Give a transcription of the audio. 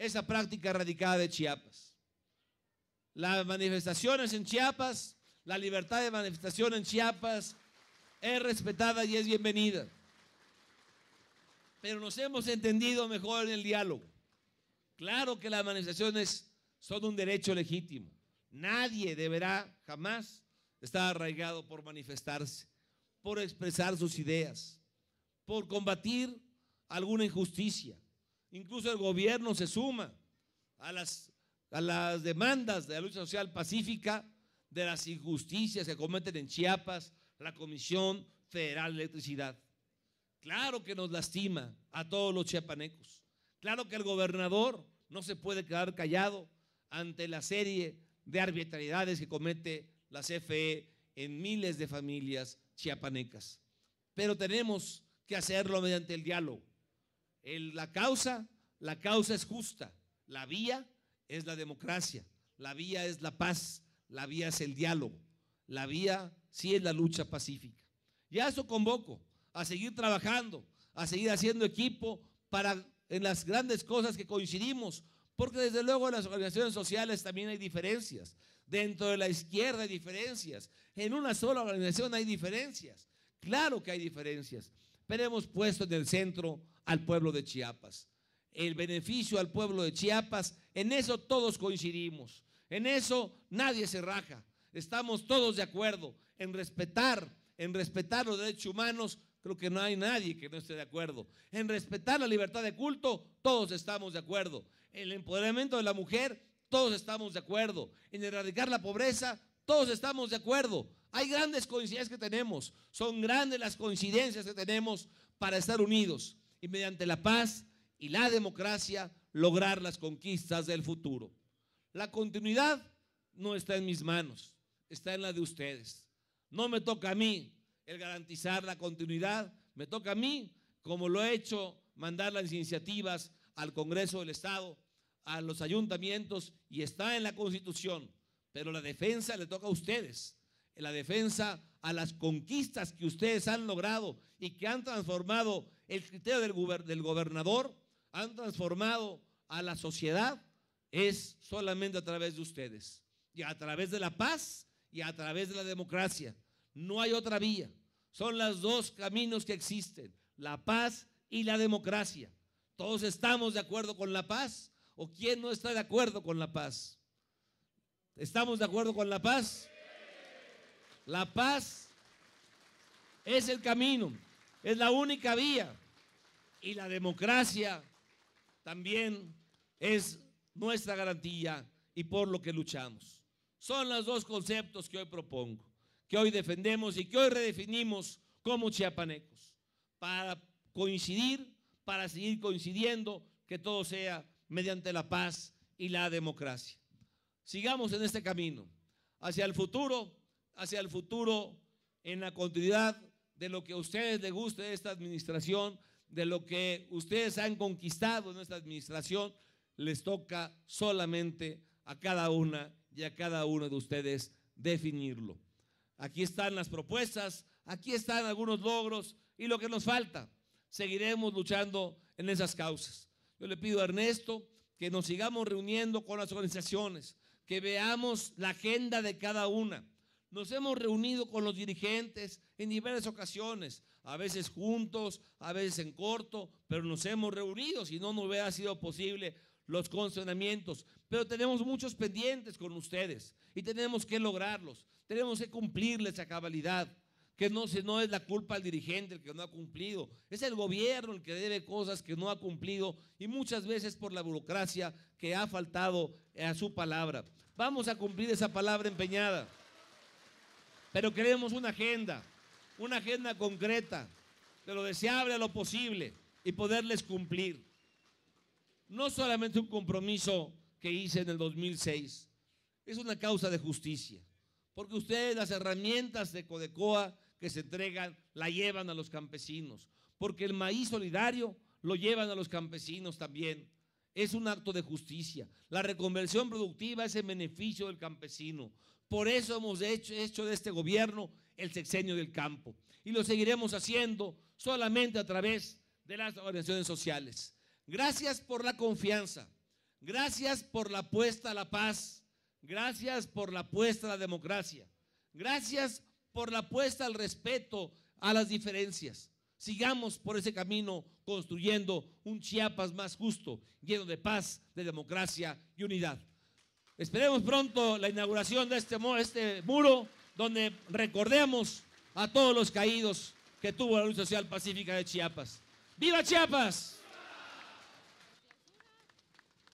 esa práctica radicada de Chiapas. Las manifestaciones en Chiapas, la libertad de manifestación en Chiapas es respetada y es bienvenida. Pero nos hemos entendido mejor en el diálogo. Claro que las manifestaciones son un derecho legítimo. Nadie deberá jamás estar arraigado por manifestarse, por expresar sus ideas, por combatir alguna injusticia Incluso el gobierno se suma a las, las demandas de la lucha social pacífica, de las injusticias que cometen en Chiapas la Comisión Federal de Electricidad. Claro que nos lastima a todos los chiapanecos. Claro que el gobernador no se puede quedar callado ante la serie de arbitrariedades que comete la CFE en miles de familias chiapanecas. Pero tenemos que hacerlo mediante el diálogo, la causa, la causa es justa. La vía es la democracia. La vía es la paz. La vía es el diálogo. La vía sí es la lucha pacífica. Y a eso convoco, a seguir trabajando, a seguir haciendo equipo para en las grandes cosas que coincidimos, porque desde luego en las organizaciones sociales también hay diferencias. Dentro de la izquierda hay diferencias. En una sola organización hay diferencias. Claro que hay diferencias, pero hemos puesto en el centro al pueblo de Chiapas. El beneficio al pueblo de Chiapas, en eso todos coincidimos, en eso nadie se raja, estamos todos de acuerdo en respetar, en respetar los derechos humanos, creo que no hay nadie que no esté de acuerdo. En respetar la libertad de culto, todos estamos de acuerdo. En el empoderamiento de la mujer, todos estamos de acuerdo. En erradicar la pobreza, todos estamos de acuerdo. Hay grandes coincidencias que tenemos, son grandes las coincidencias que tenemos para estar unidos y mediante la paz y la democracia lograr las conquistas del futuro. La continuidad no está en mis manos, está en la de ustedes. No me toca a mí el garantizar la continuidad, me toca a mí, como lo he hecho, mandar las iniciativas al Congreso del Estado, a los ayuntamientos y está en la Constitución, pero la defensa le toca a ustedes la defensa a las conquistas que ustedes han logrado y que han transformado el criterio del, del gobernador, han transformado a la sociedad, es solamente a través de ustedes. Y a través de la paz y a través de la democracia. No hay otra vía. Son los dos caminos que existen, la paz y la democracia. Todos estamos de acuerdo con la paz o quién no está de acuerdo con la paz. ¿Estamos de acuerdo con la paz? La paz es el camino, es la única vía. Y la democracia también es nuestra garantía y por lo que luchamos. Son los dos conceptos que hoy propongo, que hoy defendemos y que hoy redefinimos como chiapanecos, para coincidir, para seguir coincidiendo, que todo sea mediante la paz y la democracia. Sigamos en este camino, hacia el futuro hacia el futuro, en la continuidad de lo que a ustedes les guste de esta administración, de lo que ustedes han conquistado en esta administración, les toca solamente a cada una y a cada uno de ustedes definirlo. Aquí están las propuestas, aquí están algunos logros y lo que nos falta. Seguiremos luchando en esas causas. Yo le pido a Ernesto que nos sigamos reuniendo con las organizaciones, que veamos la agenda de cada una, nos hemos reunido con los dirigentes en diversas ocasiones, a veces juntos, a veces en corto, pero nos hemos reunido, si no, no hubiera sido posible los consternamientos. Pero tenemos muchos pendientes con ustedes y tenemos que lograrlos, tenemos que cumplirles a cabalidad que no, no es la culpa del dirigente el que no ha cumplido, es el gobierno el que debe cosas que no ha cumplido y muchas veces por la burocracia que ha faltado a su palabra. Vamos a cumplir esa palabra empeñada. Pero queremos una agenda, una agenda concreta, de lo deseable a lo posible y poderles cumplir. No solamente un compromiso que hice en el 2006, es una causa de justicia, porque ustedes las herramientas de Codecoa que se entregan la llevan a los campesinos, porque el maíz solidario lo llevan a los campesinos también es un acto de justicia. La reconversión productiva es el beneficio del campesino. Por eso hemos hecho, de este gobierno el sexenio del campo. Y lo seguiremos haciendo solamente a través de las organizaciones sociales. Gracias por la confianza. Gracias por la apuesta a la paz. Gracias por la apuesta a la democracia. Gracias por la apuesta al respeto a las diferencias. Sigamos por ese camino construyendo un Chiapas más justo, lleno de paz, de democracia y unidad. Esperemos pronto la inauguración de este, este muro donde recordemos a todos los caídos que tuvo la lucha social pacífica de Chiapas. ¡Viva Chiapas!